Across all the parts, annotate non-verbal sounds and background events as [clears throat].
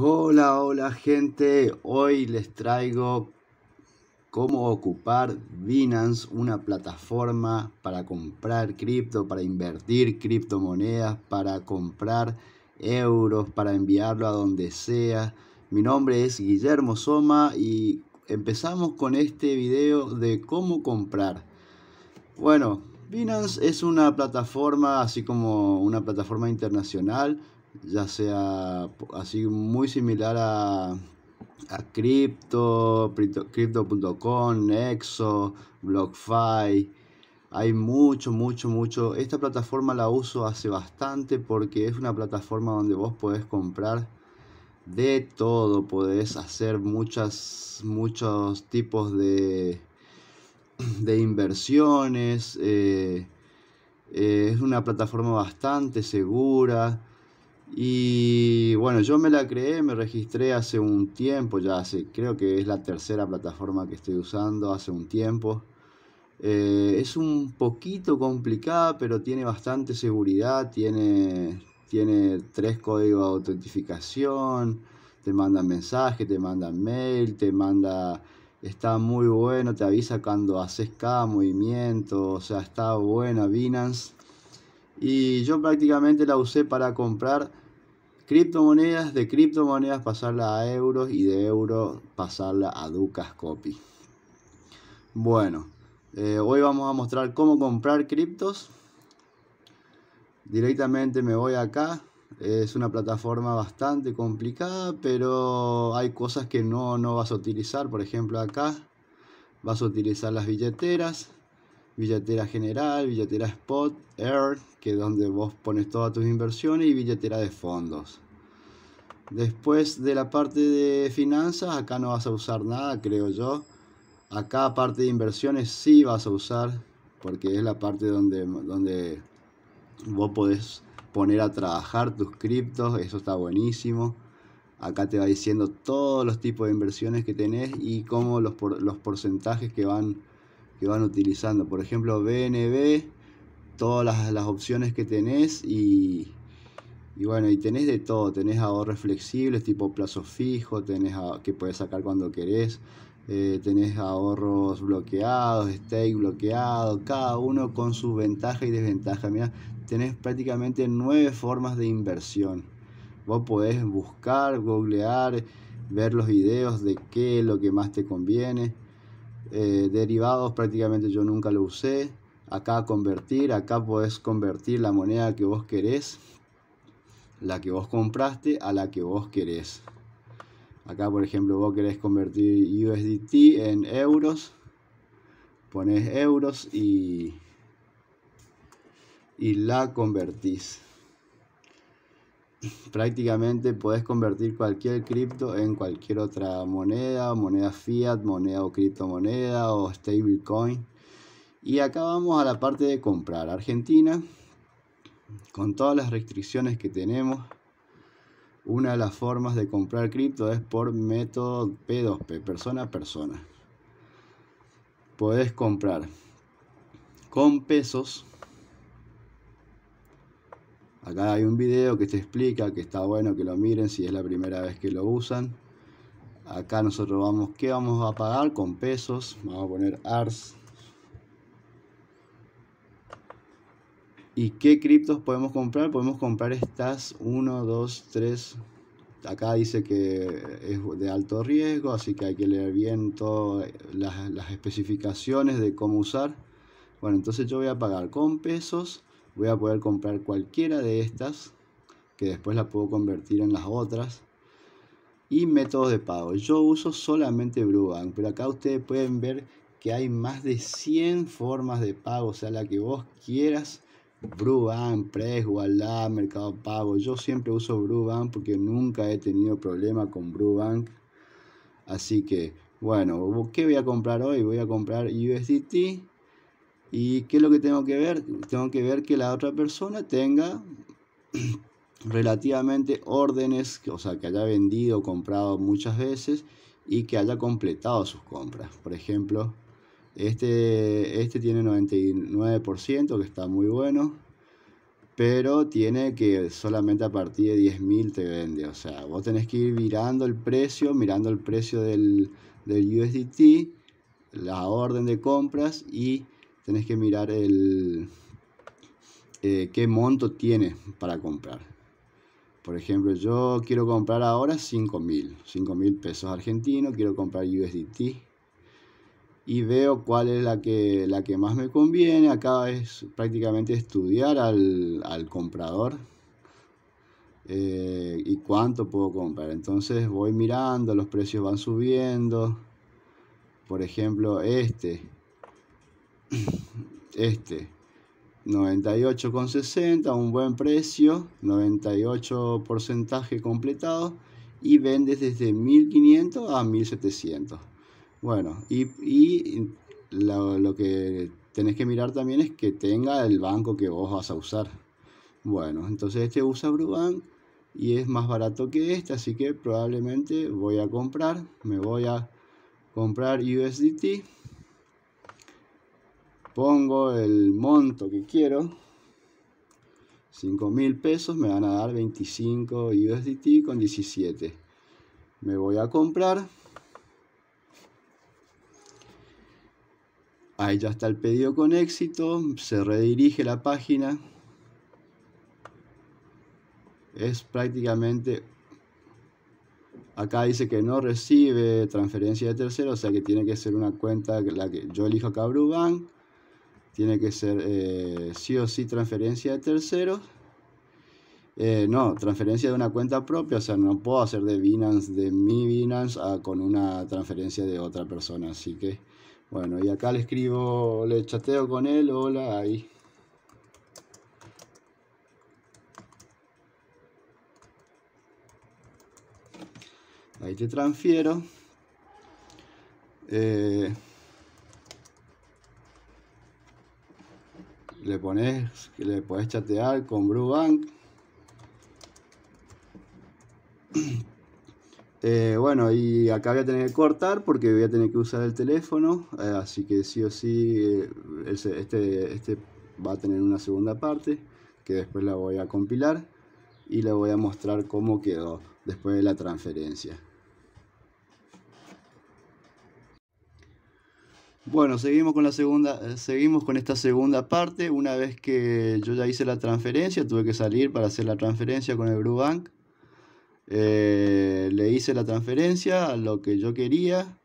Hola, hola gente, hoy les traigo cómo ocupar Binance, una plataforma para comprar cripto, para invertir criptomonedas, para comprar euros, para enviarlo a donde sea. Mi nombre es Guillermo Soma y empezamos con este video de cómo comprar. Bueno, Binance es una plataforma, así como una plataforma internacional, ya sea así muy similar a, a Crypto, Crypto.com, Nexo, BlockFi. Hay mucho, mucho, mucho. Esta plataforma la uso hace bastante porque es una plataforma donde vos podés comprar de todo. Podés hacer muchas, muchos tipos de, de inversiones. Eh, eh, es una plataforma bastante segura y bueno, yo me la creé, me registré hace un tiempo, ya hace, creo que es la tercera plataforma que estoy usando, hace un tiempo. Eh, es un poquito complicada, pero tiene bastante seguridad, tiene, tiene tres códigos de autentificación, te mandan mensaje, te mandan mail, te manda... Está muy bueno, te avisa cuando haces cada movimiento, o sea, está buena Binance. Y yo prácticamente la usé para comprar Criptomonedas, de criptomonedas pasarla a euros y de euros pasarla a Ducas Copy. Bueno, eh, hoy vamos a mostrar cómo comprar criptos. Directamente me voy acá. Es una plataforma bastante complicada, pero hay cosas que no, no vas a utilizar. Por ejemplo acá vas a utilizar las billeteras billetera general, billetera spot, Air, que es donde vos pones todas tus inversiones y billetera de fondos. Después de la parte de finanzas, acá no vas a usar nada, creo yo. Acá parte de inversiones sí vas a usar, porque es la parte donde, donde vos podés poner a trabajar tus criptos, eso está buenísimo. Acá te va diciendo todos los tipos de inversiones que tenés y cómo los, los porcentajes que van que van utilizando. Por ejemplo, BNB, todas las, opciones que tenés y, bueno, y tenés de todo. Tenés ahorros flexibles tipo plazo fijo, tenés que puedes sacar cuando querés. Eh, tenés ahorros bloqueados, stake bloqueado, cada uno con su ventaja y desventaja. Mira, tenés prácticamente nueve formas de inversión. Vos podés buscar, googlear, ver los videos de qué es lo que más te conviene. Eh, derivados prácticamente yo nunca lo usé. Acá convertir, acá podés convertir la moneda que vos querés, la que vos compraste a la que vos querés. Acá, por ejemplo, vos querés convertir USDT en euros. Pones euros y, y la convertís. [laughs] prácticamente puedes convertir cualquier cripto en cualquier otra moneda, moneda fiat, moneda o criptomoneda o stablecoin. Y acá vamos a la parte de comprar. Argentina, con todas las restricciones que tenemos, una de las formas de comprar cripto es por método P2P, persona a persona. Podés comprar con pesos Acá hay un video que te explica que está bueno que lo miren si es la primera vez que lo usan. Acá nosotros vamos, ¿qué vamos a pagar? Con pesos, vamos a poner ARS. ¿Y qué criptos podemos comprar? Podemos comprar estas 1, 2, 3. Acá dice que es de alto riesgo, así que hay que leer bien todas las, las especificaciones de cómo usar. Bueno, entonces yo voy a pagar con pesos voy a poder comprar cualquiera de estas que después la puedo convertir en las otras y métodos de pago yo uso solamente Brubank pero acá ustedes pueden ver que hay más de 100 formas de pago o sea la que vos quieras Brubank, Press, Walla, Mercado Pago yo siempre uso Brubank porque nunca he tenido problema con Brubank así que bueno, ¿qué voy a comprar hoy? Voy a comprar USDT ¿Y qué es lo que tengo que ver? Tengo que ver que la otra persona tenga [clears throat] relativamente órdenes, o sea, que haya vendido o comprado muchas veces y que haya completado sus compras. Por ejemplo, este, este tiene 99%, que está muy bueno, pero tiene que solamente a partir de 10.000 te vende. O sea, vos tenés que ir mirando el precio, mirando el precio del, del USDT, la orden de compras y tenés que mirar el eh, qué monto tiene para comprar. Por ejemplo, yo quiero comprar ahora 5000 5000 pesos argentinos, quiero comprar USDT y veo cuál es la que, la que más me conviene. Acá es prácticamente estudiar al, comprador eh, y cuánto puedo comprar. Entonces voy mirando, los precios van subiendo. Por ejemplo, este este 98,60 un buen precio 98 completado y vendes desde 1500 a 1700 bueno y, lo, lo, que tenés que mirar también es que tenga el banco que vos vas a usar bueno entonces este usa Brubank y es más barato que este así que probablemente voy a comprar me voy a comprar USDT pongo el monto que quiero, 5 mil pesos, me van a dar 25 USDT con 17. Me voy a comprar. Ahí ya está el pedido con éxito, se redirige la página. Es prácticamente... Acá dice que no recibe transferencia de tercero, o sea que tiene que ser una cuenta la que yo elijo acá Brubank tiene que ser eh, sí o sí transferencia de terceros. Eh, no, transferencia de una cuenta propia, o sea, no puedo hacer de Binance, de mi Binance, con una transferencia de otra persona. Así que, bueno, y acá le escribo, le chateo con él, hola, ahí. Ahí te transfiero. Eh, le pones, le puedes chatear con Brubank. [clears throat] Eh, bueno, y acá voy a tener que cortar porque voy a tener que usar el teléfono, eh, así que sí o sí, eh, este, este va a tener una segunda parte que después la voy a compilar y le voy a mostrar cómo quedó después de la transferencia. Bueno, seguimos con la segunda, eh, seguimos con esta segunda parte. Una vez que yo ya hice la transferencia, tuve que salir para hacer la transferencia con el Brubank. Eh, le hice la transferencia a lo que yo quería.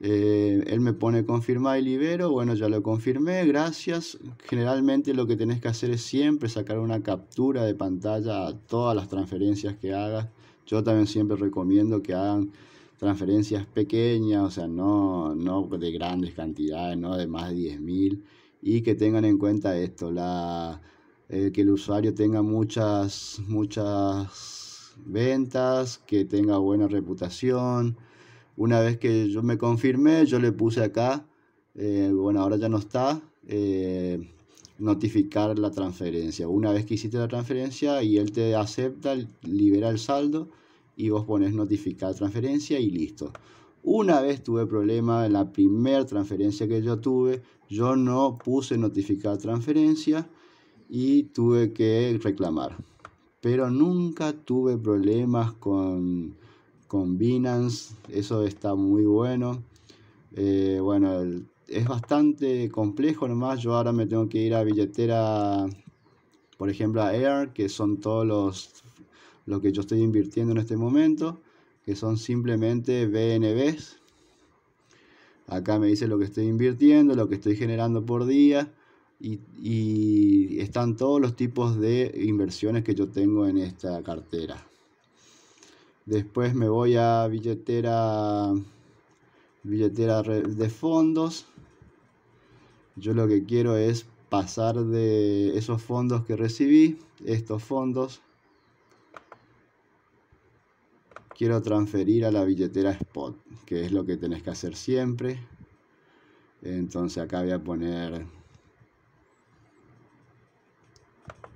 Eh, él me pone confirmar y libero. Bueno, ya lo confirmé, gracias. Generalmente lo que tenés que hacer es siempre sacar una captura de pantalla a todas las transferencias que hagas. Yo también siempre recomiendo que hagan transferencias pequeñas, o sea, no, no de grandes cantidades, no de más de 10.000, y que tengan en cuenta esto, eh, que el usuario tenga muchas, muchas ventas, que tenga buena reputación. Una vez que yo me confirmé, yo le puse acá, eh, bueno, ahora ya no está, eh, notificar la transferencia. Una vez que hiciste la transferencia y él te acepta, libera el saldo y vos pones notificar transferencia y listo. Una vez tuve problema en la primera transferencia que yo tuve, yo no puse notificar transferencia y tuve que reclamar. Pero nunca tuve problemas con, Binance, eso está muy bueno. Eh, bueno, es bastante complejo nomás, yo ahora me tengo que ir a billetera, por ejemplo a Air, que son todos los lo que yo estoy invirtiendo en este momento, que son simplemente BNBs. Acá me dice lo que estoy invirtiendo, lo que estoy generando por día y, están todos los tipos de inversiones que yo tengo en esta cartera. Después me voy a billetera billetera de fondos. Yo lo que quiero es pasar de esos fondos que recibí, estos fondos, quiero transferir a la billetera spot, que es lo que tenés que hacer siempre. Entonces acá voy a poner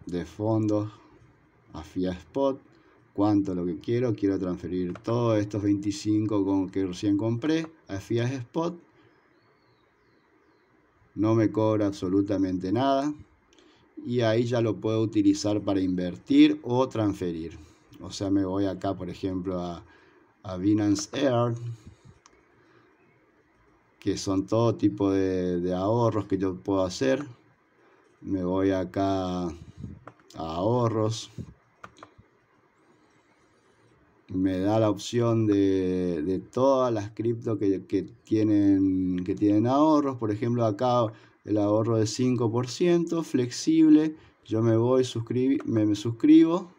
de fondos a Fiat spot, cuánto lo que quiero, quiero transferir todos estos 25 con, que recién compré a Fiat spot. No me cobra absolutamente nada y ahí ya lo puedo utilizar para invertir o transferir. O sea, me voy acá, por ejemplo, a, Binance Air, que son todo tipo de, ahorros que yo puedo hacer. Me voy acá a ahorros. Me da la opción de, todas las cripto que, que, tienen, que tienen ahorros. Por ejemplo, acá el ahorro de 5%, flexible. Yo me voy, me suscribo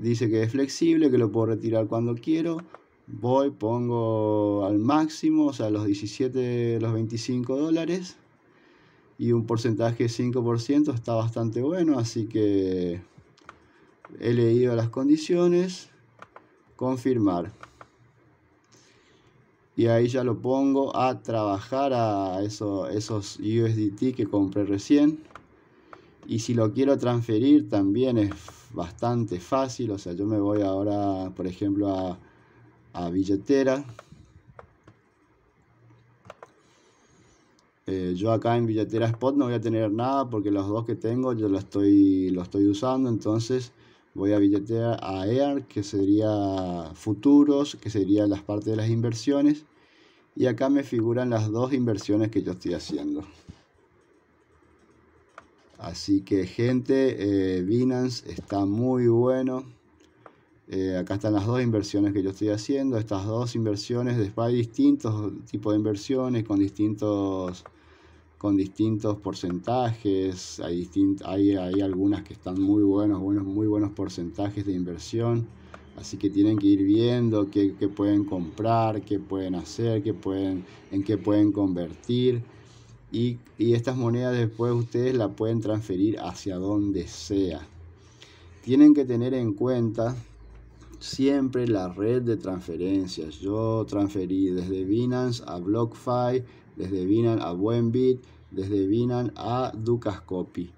dice que es flexible, que lo puedo retirar cuando quiero. Voy, pongo al máximo, o sea, los 17, los 25 dólares. Y un porcentaje de 5% está bastante bueno, así que he leído las condiciones. Confirmar. Y ahí ya lo pongo a trabajar a eso, esos USDT que compré recién. Y si lo quiero transferir también es bastante fácil. O sea, yo me voy ahora, por ejemplo, a, billetera. Eh, yo acá en billetera Spot no voy a tener nada porque los dos que tengo yo los estoy, estoy usando. Entonces voy a billetera a EAR, que sería futuros, que sería las partes de las inversiones. Y acá me figuran las dos inversiones que yo estoy haciendo. Así que gente, eh, Binance está muy bueno. Eh, acá están las dos inversiones que yo estoy haciendo. Estas dos inversiones, después hay distintos tipos de inversiones con distintos, con distintos porcentajes. Hay, algunas que están muy buenos, buenos, muy buenos porcentajes de inversión. Así que tienen que ir viendo qué, pueden comprar, qué pueden hacer, pueden, en qué pueden convertir y, estas monedas después ustedes la pueden transferir hacia donde sea. Tienen que tener en cuenta siempre la red de transferencias. Yo transferí desde Binance a BlockFi, desde Binance a Buenbit, desde Binance a Ducascopy.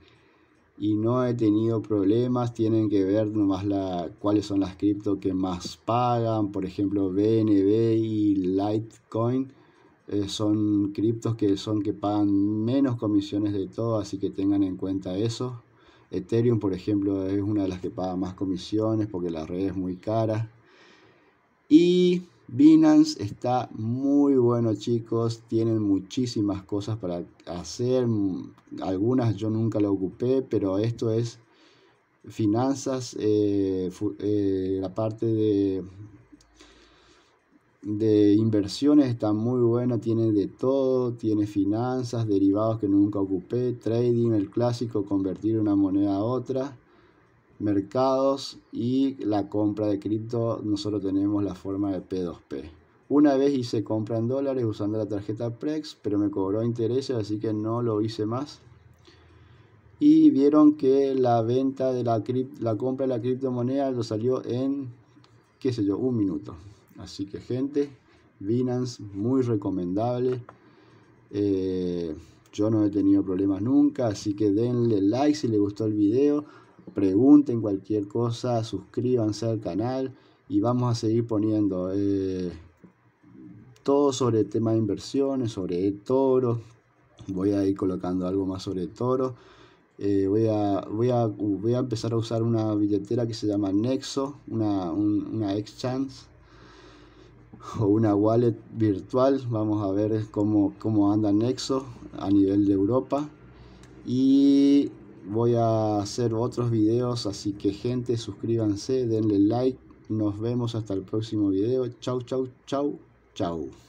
Y no he tenido problemas, tienen que ver nomás la, cuáles son las cripto que más pagan, por ejemplo BNB y Litecoin eh, son criptos que son que pagan menos comisiones de todo, así que tengan en cuenta eso. Ethereum, por ejemplo, es una de las que paga más comisiones porque la red es muy cara. Y Binance está muy bueno, chicos. Tienen muchísimas cosas para hacer. Algunas yo nunca la ocupé, pero esto es finanzas, eh, eh, la parte de de inversiones está muy buena, tiene de todo, tiene finanzas, derivados que nunca ocupé, trading, el clásico, convertir una moneda a otra, mercados y la compra de cripto, nosotros tenemos la forma de P2P. Una vez hice compra en dólares usando la tarjeta Prex, pero me cobró intereses, así que no lo hice más. Y vieron que la venta de la, la compra de la criptomoneda lo salió en, qué sé yo, un minuto. Así que gente, Binance muy recomendable. Eh, yo no he tenido problemas nunca, así que denle like si les gustó el video. Pregunten cualquier cosa, suscríbanse al canal y vamos a seguir poniendo eh, todo sobre el tema de inversiones, sobre toro. Voy a ir colocando algo más sobre toro. Eh, voy, a, voy, voy, a, empezar a usar una billetera que se llama Nexo, una, una Exchange [laughs] o una wallet virtual. Vamos a ver cómo, cómo anda Nexo a nivel de Europa. Y voy a hacer otros videos, así que gente, suscríbanse, denle like. Nos vemos hasta el próximo video. Chau, chau, chau, chau.